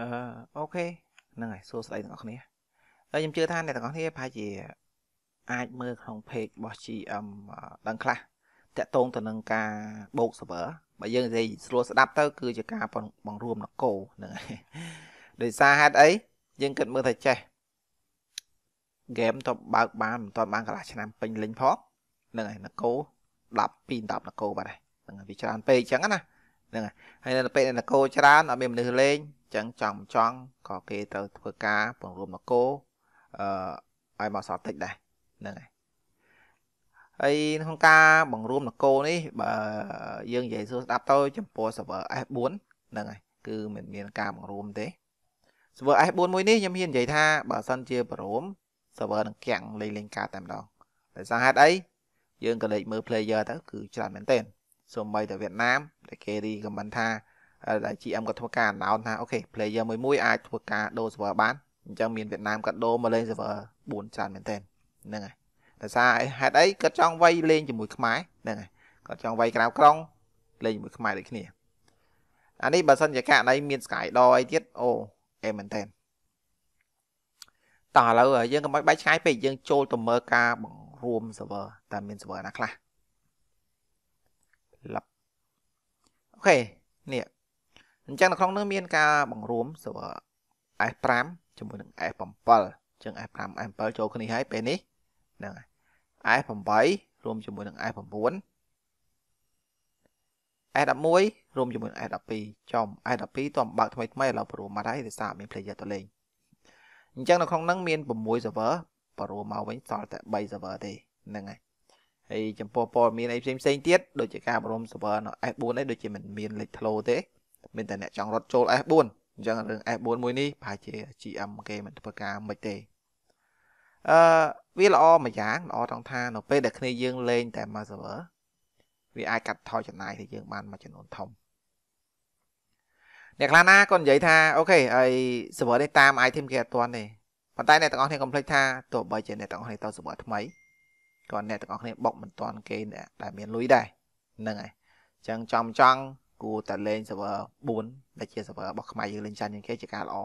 អឺអូខេហ្នឹងហើយសួស្តីទាំងអស់គ្នាហើយខ្ញុំជឿថាអ្នកទាំងអស់គ្នាប្រហែលជាអាចមើលក្នុង page របស់ GM ដឹងខ្លះតកតងទៅនឹងការបូក server បើយើងនិយាយស្រួលស្ដាប់ទៅ គឺជាការបង្រួមនគរហ្នឹងហើយដោយសារហេតុអីយើងគិតមើលថាចេះ game តបើកបានមិនតបានកន្លះឆ្នាំពេញលេងផងហ្នឹងហើយនគរ12 10នគរបាទហ្នឹងហើយវាច្រើនពេកអញ្ចឹងណាហ្នឹងហើយនៅពេលនគរច្រើនអត់មានមនុស្សលេងចឹងចង់ចង់ក៏គេត្រូវធ្វើការបង្រួមនគរអឺឲ្យមកសល់តិចដែរហ្នឹងហើយហើយក្នុងការបង្រួមនគរនេះបើយើងនិយាយសួរស្ដាប់ទៅចំពោះ server S4 ហ្នឹងហើយគឺមិនមានការបង្រួមទេ server S4 មួយនេះខ្ញុំហ៊ាននិយាយថាបើសិនជាបង្រួម server នឹងកាំងលេងលេងការតែម្ដងដោយសារហេតុអីយើងក៏លេចមើល player ទៅគឺច្រើនមែនទែនសូម្បីតែវៀតណាមដែលគេរីខមមិនថាដែល GM ក៏ធ្វើការ announce ថាអូខេ player មួយមួយអាចធ្វើការដូរ server បានអញ្ចឹងមានវៀតណាមក៏ដូរមកលេង server 4ច្រើនមែនទែនហ្នឹងហើយដោយសារហេតុអីគាត់ចង់វាយលេងជាមួយខ្មែរហ្នឹងហើយគាត់ចង់វាយក្រៅក្រុងលេងជាមួយខ្មែរដូចគ្នាអានេះបើសិនជាករណីមាន Sky ដអីទៀតអូអេមែនទែនតោះឥឡូវយើងកុំបាច់ឆ្ងាយពេកយើងចូលទៅមើលការបង្រួម server តើមាន server ណាខ្លះលឹបអូខេនេះអញ្ចឹងនៅក្នុងនោះមានការបង្រួម server S5 ជាមួយនឹង S7 អញ្ចឹង S5 S7 ចូលគ្នាហើយពេលនេះហ្នឹងហើយ S8 រួមជាមួយនឹង S9 S11 រួមជាមួយនឹង S12 ចំ S12 តំបើកថ្មីថ្មីឥឡូវព្រមមកហើយដោយសារមាន player ទៅលេងអញ្ចឹងនៅក្នុងហ្នឹងមាន6 server ព្រមមកវិញសល់តែ3 server ទេហ្នឹងហើយហើយចំពោះព័ត៌មានអីផ្សេងផ្សេងទៀតដូចជាការបំរុំ server នៅ S4 នេះដូចជាមិនមានលេខធ្លោទេ មានតែអ្នកចង់រត់ចូល S4 អញ្ចឹងរឿង S4 មួយនេះប្រហែលជា GM គេមិនធ្វើការមិនទេអឺវាល្អមួយយ៉ាងល្អត្រង់ថានៅពេលដែលគ្នាយើងលេងតែមួយ server វាអាចកាត់ថយចំណាយរបស់យើងបានមួយចំនួនធំអ្នកខ្លះណាក៏និយាយថាអូខេហើយ server នេះតាម item គេអត់ទាន់ទេប៉ុន្តែអ្នកទាំងអស់គ្នា complex ថាទោះបីជាអ្នកទាំងអស់គ្នាទៅ server ថ្មីគាត់អ្នកទាំងអស់គ្នាបុកមិនតាន់គេដែលមានលុយដែរហ្នឹងហើយអញ្ចឹងចំចង់គួរតែលេង server 4ដែលជា server របស់ខ្មែរយើងលេងចាញ់ជាងគេជាការល្អ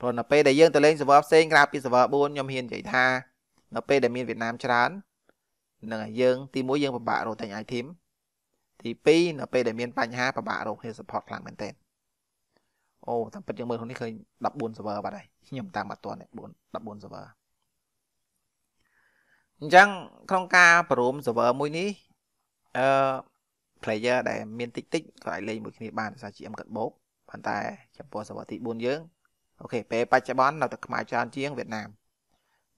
ព្រោះនៅពេលដែលយើងទៅលេង server ផ្សេងក្រៅពី server 4ខ្ញុំហ៊ាននិយាយថានៅពេលដែលមានវៀតណាមច្រើននឹងយើងទី1យើងពិបាករកតែ item ទី2នៅពេលដែលមានបញ្ហាពិបាករកគ្នា support ខ្លាំងមែនទែនអូតាមពិតយើងមើលក្នុងនេះឃើញ14 server បាត់ហើយខ្ញុំតាមអត់ទាន់14 14 server អញ្ចឹងក្នុងការប្រម server មួយនេះអឺ player ដែលមានតិចតិចក៏អាចលេងមួយគ្នាបានដោយសារ GM កាត់បោកប៉ុន្តែចំពោះ server ទី4យើងអូខេពេលបច្ចុប្បន្ននៅតែខ្មែរច្រើនជាងវៀតណាម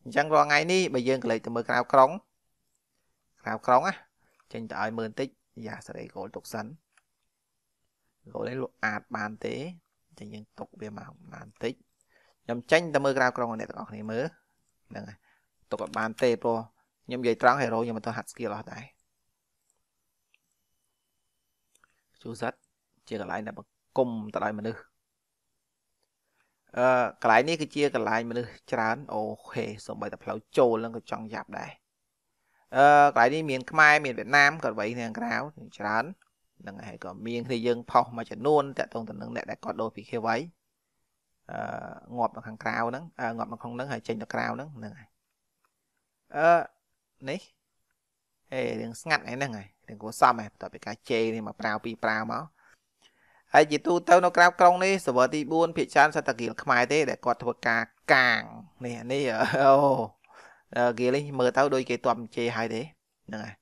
អញ្ចឹងរាល់ថ្ងៃនេះបើយើងក្លែកទៅមើលក្រៅក្រុងក្រៅក្រុងណាចេញទៅឲ្យមើលបន្តិចយ៉ាសេរីគោលទុកសិនគោលនេះលោកអាចបានទេអញ្ចឹងយើងទុកវាមកបានបន្តិចខ្ញុំចេញទៅមើលក្រៅក្រុងអ្នកទាំងអស់គ្នាមើលហ្នឹងហើយទុកឲ្យបានទេព្រោះខ្ញុំនិយាយត្រង់ hero ខ្ញុំមិនទាន់ហាត់ skill អស់ដែរជូសិតជាកន្លែងដែលបង្គំទៅដោយមនុស្សអឺកន្លែងនេះគឺជាកន្លែងមនុស្សច្រើនអូខេសំបីតែផ្លូវចូលនឹងក៏ចង់យ៉ាប់ដែរអឺកន្លែងនេះមានខ្មែរមានវៀតណាមក៏បីនៅក្រៅច្រើនហ្នឹងហើយក៏មានគ្នាយើងផុសមួយចំនួនតាក់ទងទៅនឹងអ្នកដែលគាត់ដូរពី KY អឺងាប់នៅខាងក្រៅហ្នឹងងាប់នៅក្នុងហ្នឹងហើយចេញទៅក្រៅហ្នឹងហ្នឹងហើយអឺនេះហេរឿងស្ងាត់ហ្នឹងហើយរឿងគួរសមហើយបន្ទាប់ពីការជេរនេះមកប្រាវពីប្រាវមកហើយជាទូទៅនៅក្រៅក្រុងនេះ server ទី4ភាគច្រើនសតកាលខ្មែរទេដែលគាត់ធ្វើការកាងនេះនេះអូគេលេងមើលទៅដូចគេតំជេហើយទេហ្នឹងហើយ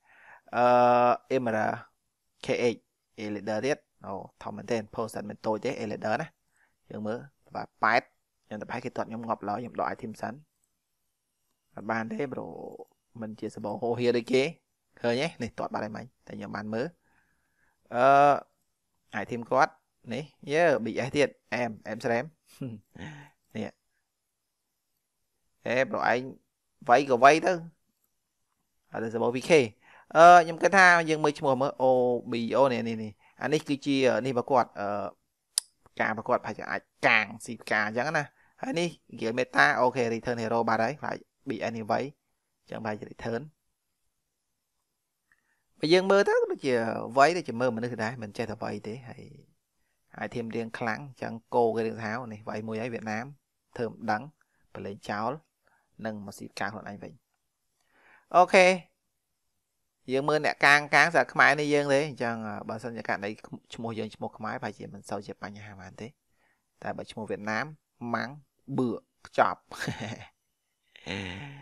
អឺ Emera KH A leader ទៀតអូធម្មតា post មិនតូចទេ A leader ណាយើងមើលបាទ8ខ្ញុំតែប្រហែលគេតត់ខ្ញុំងាប់ឡើយខ្ញុំដក item សិនអត់បានទេ bro មិនជាសម្បោហោហៀដូចគេឃើញទេនេះតាត់បាត់ហើយមិញតែខ្ញុំបានមើលអឺអាយធីមគាត់នេះយើ BS ទៀតអែមអែមស្រែមនេះអេប្រឯងវាយក៏វាយទៅអត់សម្បោ VK អឺខ្ញុំគិតថាយើងមើលឈ្មោះមើល OBO នេះនេះនេះអានេះគឺជានេះរបស់គាត់អឺការប្រកួតប្រហែលជាអាចកាងស៊ីផ្កាអញ្ចឹងណាហើយនេះ game meta អូខេ return hero បាត់ហើយខ្លាច BN នេះវៃចឹងបាយជា return បើយើងមើលទៅដូចជាវ័យដូចជាមើលមនុស្សដែរមិនចេះតែវ័យទេហើយហើយធៀមរៀងខ្លាំងចឹងគោគេរឿងថានេះវ័យមួយហើយវៀតណាមធ្វើមិនដឹងប្រឡែងចោលនិងមកស៊ីកាខ្លួនឯងវិញអូខេយើងមើលអ្នកកាងកាងសារខ្មែរនេះយើងទេអញ្ចឹងបើសិនជាករណីឈ្មោះយើងឈ្មោះខ្មែរប្រហែលជាមិនសូវជាបញ្ហាបានទេតែបើឈ្មោះវៀតណាមម៉ាំងបឿកខ្ចប់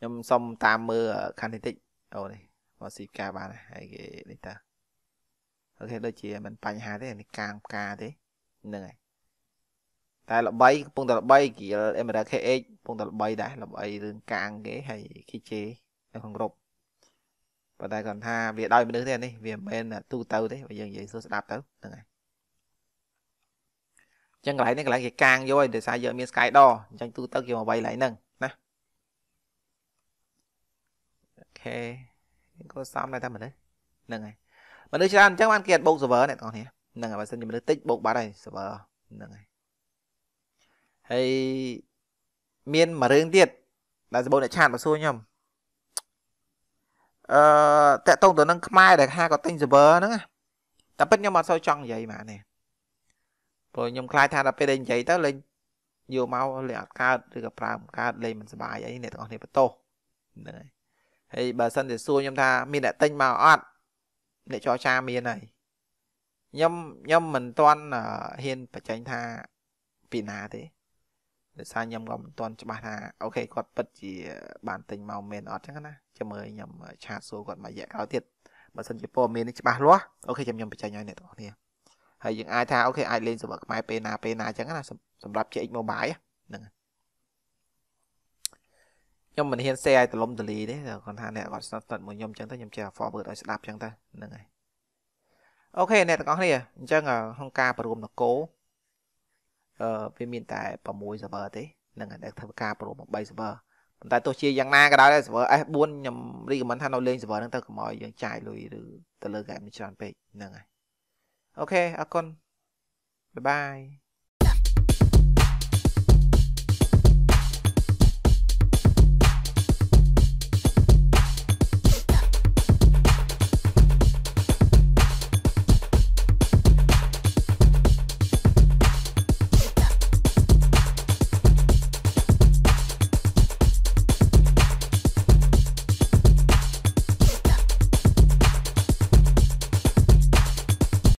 ខ្ញុំសុំតាមមើលខាងនេះតិចអូនេះមកស៊ីការបានហើយគេនេះតើអូខេដូចជាមិនបញ្ហាទេនេះកាងផ្កាទេហ្នឹងហើយតែល្បីកំពុងតែល្បីគៀល Emerald KH កំពុងតែល្បីដែរល្បីរឿងកាងគេហើយគេជេនៅក្នុងក្រុមប៉ុន្តែគាត់ថាវាដោយមនុស្សទេនេះវាមិនមែនទូទៅទេបើយើងនិយាយសួរស្ដាប់ទៅហ្នឹងហើយចឹងកន្លែងនេះកន្លែងគេកាងយកឲ្យដោយសារយើងមាន Sky Door អញ្ចឹងទូទៅគេមកវាយកន្លែងហ្នឹងខេក៏សមដែរតែមនុស្សហ្នឹងហើយមនុស្សច្រើនអញ្ចឹងបានគេអត់បូក server អ្នកទាំងអស់គ្នាហ្នឹងហើយបើសិនជាមនុស្សតិចបូកបាត់ហើយ server ហ្នឹងហើយហើយមានមួយរឿងទៀតដែលសបូនអ្នកឆាតមកសួរខ្ញុំអឺតាក់តងទៅនឹងខ្មែរដែលហាគាត់ទិញ server ហ្នឹងតែពិតខ្ញុំអត់សូវចង់និយាយមកនេះព្រោះខ្ញុំខ្លាចថាដល់ពេលដែលនិយាយទៅលេងយកមកលេងអត់កើតឬក៏ប្រើមិនកើតលេងមិនសុបាយអីអ្នកទាំងអស់គ្នាបន្ទោសហ្នឹងហើយហើយបើសិនជាសួរខ្ញុំថាមានអ្នកទិញមកអត់អ្នកចរចាមានហើយខ្ញុំខ្ញុំមិនទាន់ហ៊ានបញ្ចេញថាពីណាទេដោយសារខ្ញុំក៏មិនទាន់ច្បាស់ថាអូខេគាត់ពិតជាបានទិញមកមែនអត់ចឹងណាចាំមើលខ្ញុំឆាតសួរគាត់មករយៈក្រោយទៀតបើសិនជាព័ត៌មាននេះច្បាស់លាស់អូខេចាំខ្ញុំបញ្ចេញឲ្យអ្នកទាំងអស់គ្នាហើយយើងអាចថាអូខេអាចលេងសវ័កខ្មែរពេលណាពេលណាចឹងណាសម្រាប់ CX Mobile ហ្នឹងហើយខ្ញុំមិនហ៊ាន share ឲ្យទលំទលីទេគាត់ថាអ្នកគាត់ស្និទ្ធស្និទ្ធមកខ្ញុំអញ្ចឹងទៅខ្ញុំចេះ forward ឲ្យស្ដាប់អញ្ចឹងទៅហ្នឹងហើយអូខេអ្នកទាំងអស់គ្នាអញ្ចឹងក្នុងការប្រមនគរអឺវាមានតែ6 server ទេនឹងអាចធ្វើការប្រម3 server ប៉ុន្តែទោះជាយ៉ាងណាក៏ដោយ server S4 ខ្ញុំ recommend ថានៅលេង server ហ្នឹងទៅកុំឲ្យយើងចាយលុយឬទៅលើ game ច្រើនពេកហ្នឹងហើយអូខេអរគុណបាយបាយ